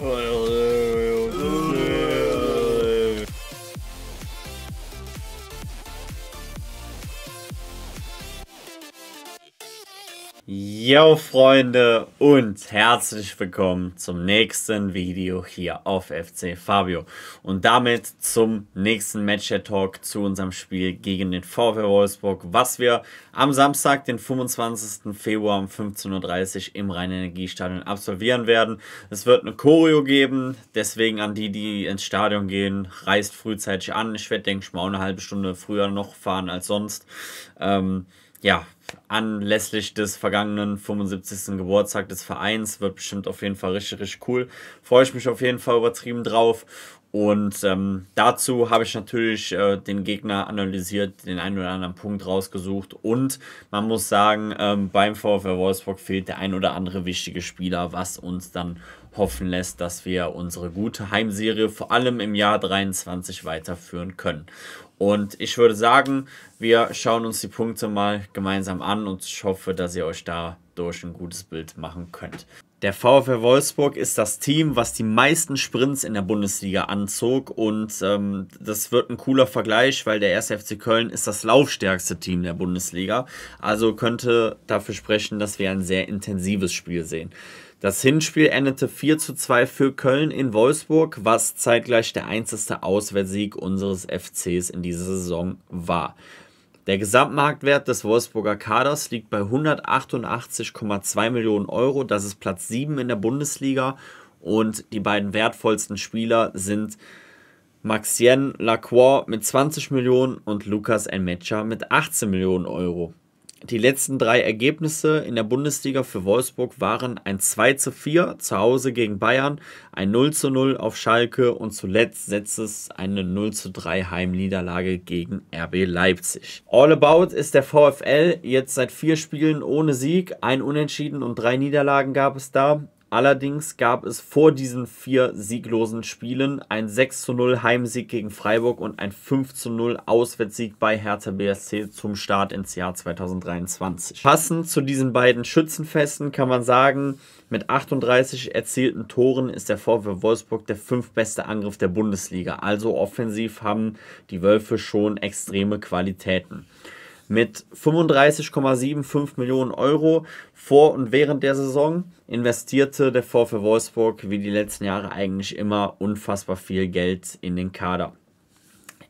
Well, Yo Freunde und herzlich willkommen zum nächsten Video hier auf FC Fabio und damit zum nächsten Matcher Talk zu unserem Spiel gegen den VfW Wolfsburg, was wir am Samstag, den 25. Februar um 15.30 Uhr im Rhein-Energiestadion absolvieren werden. Es wird eine Choreo geben, deswegen an die, die ins Stadion gehen, reist frühzeitig an. Ich werde, denke ich mal, eine halbe Stunde früher noch fahren als sonst. Ähm, ja, anlässlich des vergangenen 75. Geburtstag des Vereins. Wird bestimmt auf jeden Fall richtig, richtig cool. Freue ich mich auf jeden Fall übertrieben drauf. Und ähm, dazu habe ich natürlich äh, den Gegner analysiert, den einen oder anderen Punkt rausgesucht. Und man muss sagen, ähm, beim VfL Wolfsburg fehlt der ein oder andere wichtige Spieler, was uns dann hoffen lässt, dass wir unsere gute Heimserie vor allem im Jahr 23 weiterführen können. Und ich würde sagen, wir schauen uns die Punkte mal gemeinsam an und ich hoffe, dass ihr euch dadurch ein gutes Bild machen könnt. Der VfL Wolfsburg ist das Team, was die meisten Sprints in der Bundesliga anzog und ähm, das wird ein cooler Vergleich, weil der 1. FC Köln ist das laufstärkste Team der Bundesliga. Also könnte dafür sprechen, dass wir ein sehr intensives Spiel sehen. Das Hinspiel endete 4 zu 2 für Köln in Wolfsburg, was zeitgleich der einzigste Auswärtssieg unseres FCs in dieser Saison war. Der Gesamtmarktwert des Wolfsburger Kaders liegt bei 188,2 Millionen Euro. Das ist Platz 7 in der Bundesliga. Und die beiden wertvollsten Spieler sind Maxien Lacroix mit 20 Millionen und Lucas Enmecha mit 18 Millionen Euro. Die letzten drei Ergebnisse in der Bundesliga für Wolfsburg waren ein 2 zu 4 zu Hause gegen Bayern, ein 0 zu 0 auf Schalke und zuletzt setzt es eine 0 zu 3 Heimniederlage gegen RB Leipzig. All about ist der VfL jetzt seit vier Spielen ohne Sieg, ein Unentschieden und drei Niederlagen gab es da. Allerdings gab es vor diesen vier sieglosen Spielen ein 6:0 Heimsieg gegen Freiburg und ein 5:0 Auswärtssieg bei Hertha BSC zum Start ins Jahr 2023. Passend zu diesen beiden Schützenfesten kann man sagen, mit 38 erzielten Toren ist der VfW Wolfsburg der fünftbeste Angriff der Bundesliga. Also offensiv haben die Wölfe schon extreme Qualitäten mit 35,75 Millionen Euro vor und während der Saison investierte der VfL Wolfsburg wie die letzten Jahre eigentlich immer unfassbar viel Geld in den Kader.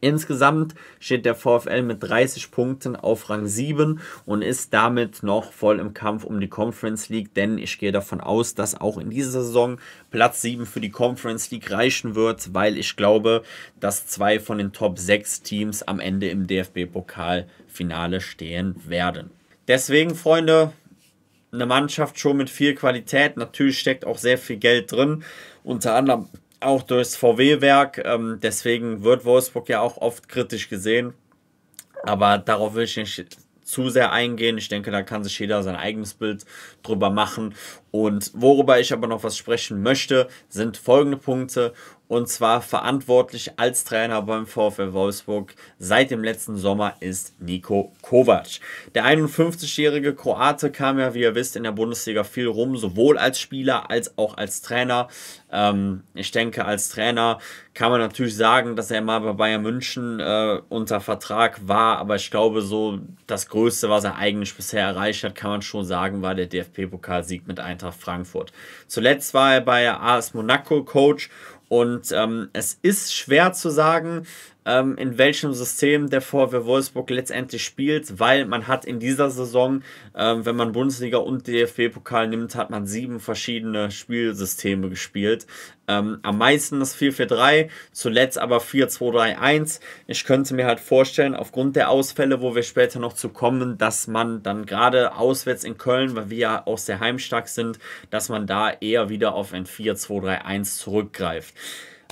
Insgesamt steht der VfL mit 30 Punkten auf Rang 7 und ist damit noch voll im Kampf um die Conference League, denn ich gehe davon aus, dass auch in dieser Saison Platz 7 für die Conference League reichen wird, weil ich glaube, dass zwei von den Top 6 Teams am Ende im DFB-Pokalfinale stehen werden. Deswegen, Freunde, eine Mannschaft schon mit viel Qualität. Natürlich steckt auch sehr viel Geld drin. Unter anderem auch durchs VW-Werk. Ähm, deswegen wird Wolfsburg ja auch oft kritisch gesehen. Aber darauf will ich nicht zu sehr eingehen. Ich denke, da kann sich jeder sein eigenes Bild drüber machen. Und worüber ich aber noch was sprechen möchte, sind folgende Punkte. Und zwar verantwortlich als Trainer beim VfL Wolfsburg seit dem letzten Sommer ist Nico Kovac. Der 51-jährige Kroate kam ja, wie ihr wisst, in der Bundesliga viel rum, sowohl als Spieler als auch als Trainer. Ähm, ich denke, als Trainer kann man natürlich sagen, dass er mal bei Bayern München äh, unter Vertrag war, aber ich glaube, so das Größte, was er eigentlich bisher erreicht hat, kann man schon sagen, war der DFB-Pokalsieg mit Eintracht. Eintracht Frankfurt. Zuletzt war er bei AS Monaco Coach und ähm, es ist schwer zu sagen, ähm, in welchem System der VfW Wolfsburg letztendlich spielt, weil man hat in dieser Saison, ähm, wenn man Bundesliga und DFB-Pokal nimmt, hat man sieben verschiedene Spielsysteme gespielt. Ähm, am meisten das 4-4-3, zuletzt aber 4-2-3-1. Ich könnte mir halt vorstellen, aufgrund der Ausfälle, wo wir später noch zu kommen, dass man dann gerade auswärts in Köln, weil wir ja auch sehr heimstark sind, dass man da eher wieder auf ein 4-2-3-1 zurückgreift.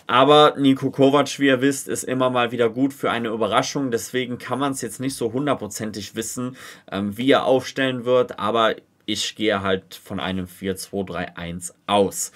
Aber Nico Kovac, wie ihr wisst, ist immer mal wieder gut für eine Überraschung. Deswegen kann man es jetzt nicht so hundertprozentig wissen, ähm, wie er aufstellen wird. Aber ich gehe halt von einem 4-2-3-1 aus.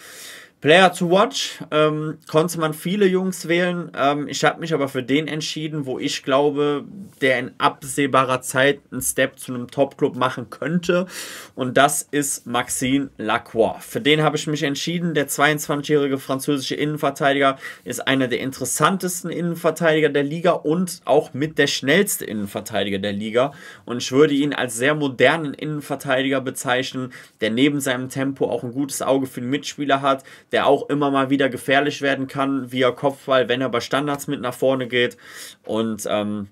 Player to Watch ähm, konnte man viele Jungs wählen. Ähm, ich habe mich aber für den entschieden, wo ich glaube, der in absehbarer Zeit einen Step zu einem Top-Club machen könnte. Und das ist Maxime Lacroix. Für den habe ich mich entschieden. Der 22-jährige französische Innenverteidiger ist einer der interessantesten Innenverteidiger der Liga und auch mit der schnellste Innenverteidiger der Liga. Und ich würde ihn als sehr modernen Innenverteidiger bezeichnen, der neben seinem Tempo auch ein gutes Auge für den Mitspieler hat der auch immer mal wieder gefährlich werden kann via Kopfball, wenn er bei Standards mit nach vorne geht. Und ähm,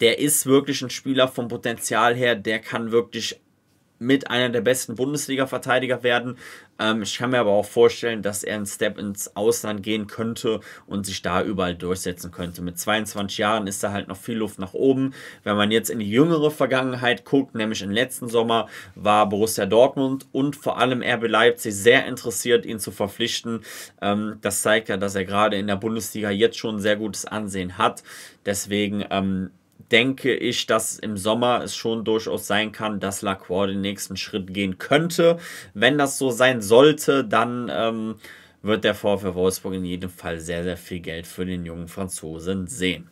der ist wirklich ein Spieler vom Potenzial her, der kann wirklich mit einer der besten Bundesliga-Verteidiger werden. Ähm, ich kann mir aber auch vorstellen, dass er einen Step ins Ausland gehen könnte und sich da überall durchsetzen könnte. Mit 22 Jahren ist da halt noch viel Luft nach oben. Wenn man jetzt in die jüngere Vergangenheit guckt, nämlich im letzten Sommer war Borussia Dortmund und vor allem RB Leipzig sehr interessiert, ihn zu verpflichten. Ähm, das zeigt ja, dass er gerade in der Bundesliga jetzt schon ein sehr gutes Ansehen hat. Deswegen ähm, denke ich, dass im Sommer es schon durchaus sein kann, dass Lacroix den nächsten Schritt gehen könnte. Wenn das so sein sollte, dann ähm, wird der VfL Wolfsburg in jedem Fall sehr, sehr viel Geld für den jungen Franzosen sehen.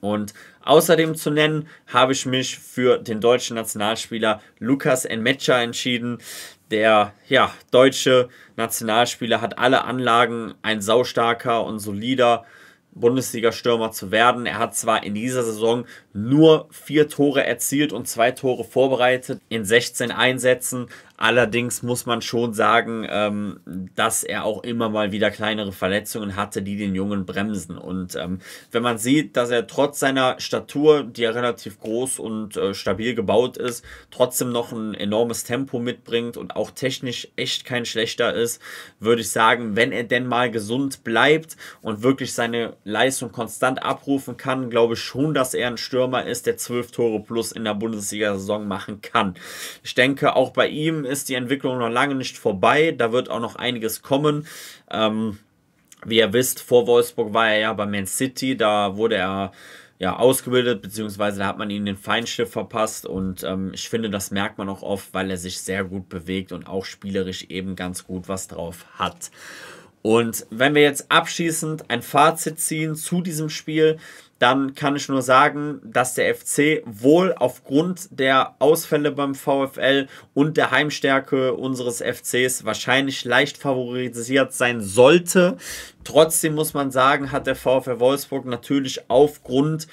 Und außerdem zu nennen, habe ich mich für den deutschen Nationalspieler Lukas Enmetscher entschieden. Der ja, deutsche Nationalspieler hat alle Anlagen, ein saustarker und solider äh, Bundesliga-Stürmer zu werden. Er hat zwar in dieser Saison nur vier Tore erzielt und zwei Tore vorbereitet in 16 Einsätzen, Allerdings muss man schon sagen, ähm, dass er auch immer mal wieder kleinere Verletzungen hatte, die den Jungen bremsen. Und ähm, wenn man sieht, dass er trotz seiner Statur, die ja relativ groß und äh, stabil gebaut ist, trotzdem noch ein enormes Tempo mitbringt und auch technisch echt kein schlechter ist, würde ich sagen, wenn er denn mal gesund bleibt und wirklich seine Leistung konstant abrufen kann, glaube ich schon, dass er ein Stürmer ist, der zwölf Tore plus in der Bundesliga-Saison machen kann. Ich denke, auch bei ihm ist die Entwicklung noch lange nicht vorbei. Da wird auch noch einiges kommen. Ähm, wie ihr wisst, vor Wolfsburg war er ja bei Man City. Da wurde er ja, ausgebildet, beziehungsweise da hat man ihm den Feinschiff verpasst und ähm, ich finde, das merkt man auch oft, weil er sich sehr gut bewegt und auch spielerisch eben ganz gut was drauf hat. Und wenn wir jetzt abschließend ein Fazit ziehen zu diesem Spiel, dann kann ich nur sagen, dass der FC wohl aufgrund der Ausfälle beim VfL und der Heimstärke unseres FCs wahrscheinlich leicht favorisiert sein sollte. Trotzdem muss man sagen, hat der VfL Wolfsburg natürlich aufgrund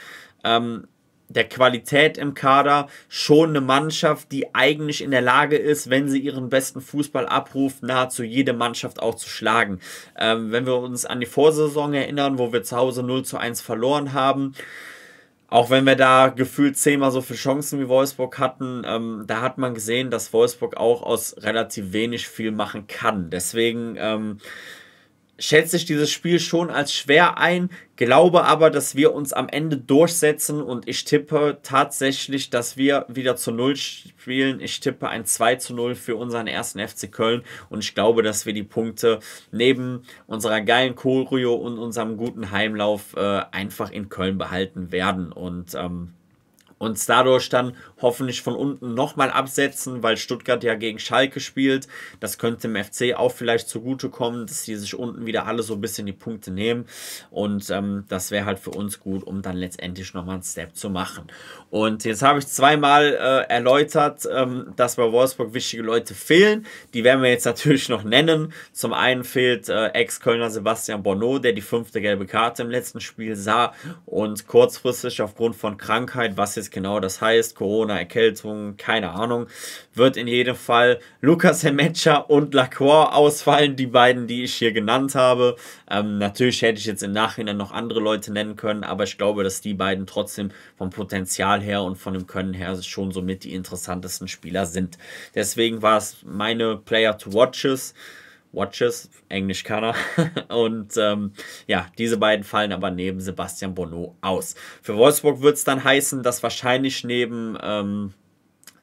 ähm, der Qualität im Kader schon eine Mannschaft, die eigentlich in der Lage ist, wenn sie ihren besten Fußball abruft, nahezu jede Mannschaft auch zu schlagen. Ähm, wenn wir uns an die Vorsaison erinnern, wo wir zu Hause 0 zu 1 verloren haben, auch wenn wir da gefühlt zehnmal so viele Chancen wie Wolfsburg hatten, ähm, da hat man gesehen, dass Wolfsburg auch aus relativ wenig viel machen kann. Deswegen ähm, schätze ich dieses Spiel schon als schwer ein, glaube aber, dass wir uns am Ende durchsetzen und ich tippe tatsächlich, dass wir wieder zu Null spielen. Ich tippe ein 2 zu 0 für unseren ersten FC Köln und ich glaube, dass wir die Punkte neben unserer geilen Choreo und unserem guten Heimlauf äh, einfach in Köln behalten werden und ähm, uns dadurch dann hoffentlich von unten nochmal absetzen, weil Stuttgart ja gegen Schalke spielt. Das könnte dem FC auch vielleicht zugutekommen, dass die sich unten wieder alle so ein bisschen die Punkte nehmen. Und ähm, das wäre halt für uns gut, um dann letztendlich nochmal einen Step zu machen. Und jetzt habe ich zweimal äh, erläutert, ähm, dass bei Wolfsburg wichtige Leute fehlen. Die werden wir jetzt natürlich noch nennen. Zum einen fehlt äh, Ex-Kölner Sebastian Bonneau, der die fünfte gelbe Karte im letzten Spiel sah und kurzfristig aufgrund von Krankheit, was jetzt nicht genau das heißt, Corona, Erkältung, keine Ahnung, wird in jedem Fall Lucas Hemetscher und Lacroix ausfallen, die beiden, die ich hier genannt habe. Ähm, natürlich hätte ich jetzt im Nachhinein noch andere Leute nennen können, aber ich glaube, dass die beiden trotzdem vom Potenzial her und von dem Können her schon somit die interessantesten Spieler sind. Deswegen war es meine Player to Watches. Watches, Englisch kann er. Und ähm, ja, diese beiden fallen aber neben Sebastian Bonneau aus. Für Wolfsburg wird es dann heißen, dass wahrscheinlich neben ähm,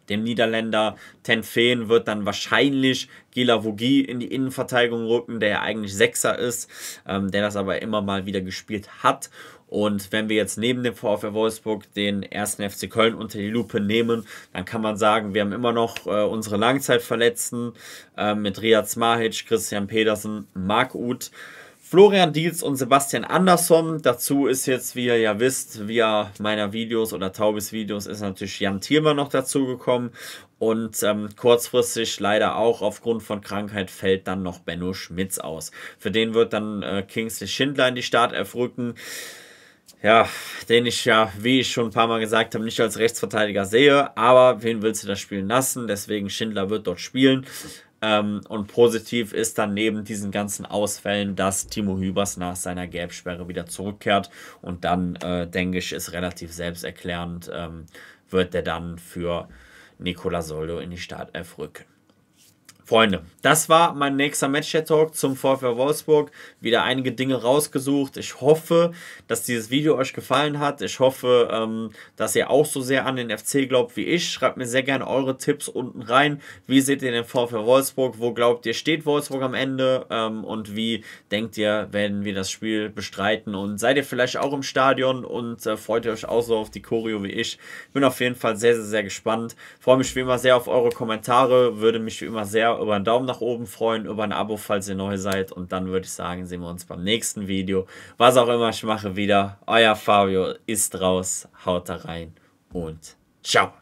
dem Niederländer. Tenfeen wird dann wahrscheinlich Vogie in die Innenverteidigung rücken, der ja eigentlich Sechser ist, ähm, der das aber immer mal wieder gespielt hat. Und wenn wir jetzt neben dem VfL Wolfsburg den ersten FC Köln unter die Lupe nehmen, dann kann man sagen, wir haben immer noch äh, unsere Langzeitverletzten äh, mit Riyad Smahic, Christian Pedersen, Marc Uth. Florian Dietz und Sebastian Andersson. Dazu ist jetzt, wie ihr ja wisst, via meiner Videos oder Taubes Videos ist natürlich Jan Thielmann noch dazu gekommen. Und ähm, kurzfristig leider auch aufgrund von Krankheit fällt dann noch Benno Schmitz aus. Für den wird dann äh, Kingsley Schindler in die Start erfrücken. ja, den ich ja, wie ich schon ein paar Mal gesagt habe, nicht als Rechtsverteidiger sehe, aber wen willst du das spielen lassen? Deswegen Schindler wird dort spielen. Ähm, und positiv ist dann neben diesen ganzen Ausfällen, dass Timo Hübers nach seiner Gelbsperre wieder zurückkehrt. Und dann, äh, denke ich, ist relativ selbsterklärend, ähm, wird er dann für Nicola Soldo in die Startelf rücken. Freunde, das war mein nächster Match-Talk zum VfL Wolfsburg. Wieder einige Dinge rausgesucht. Ich hoffe, dass dieses Video euch gefallen hat. Ich hoffe, ähm, dass ihr auch so sehr an den FC glaubt wie ich. Schreibt mir sehr gerne eure Tipps unten rein. Wie seht ihr den VfL Wolfsburg? Wo glaubt ihr, steht Wolfsburg am Ende? Ähm, und wie denkt ihr, werden wir das Spiel bestreiten? Und seid ihr vielleicht auch im Stadion und äh, freut ihr euch auch so auf die Choreo wie ich? Bin auf jeden Fall sehr, sehr, sehr gespannt. Freue mich wie immer sehr auf eure Kommentare. Würde mich wie immer sehr über einen Daumen nach oben freuen, über ein Abo, falls ihr neu seid. Und dann würde ich sagen, sehen wir uns beim nächsten Video. Was auch immer ich mache, wieder. Euer Fabio ist raus. Haut da rein und ciao.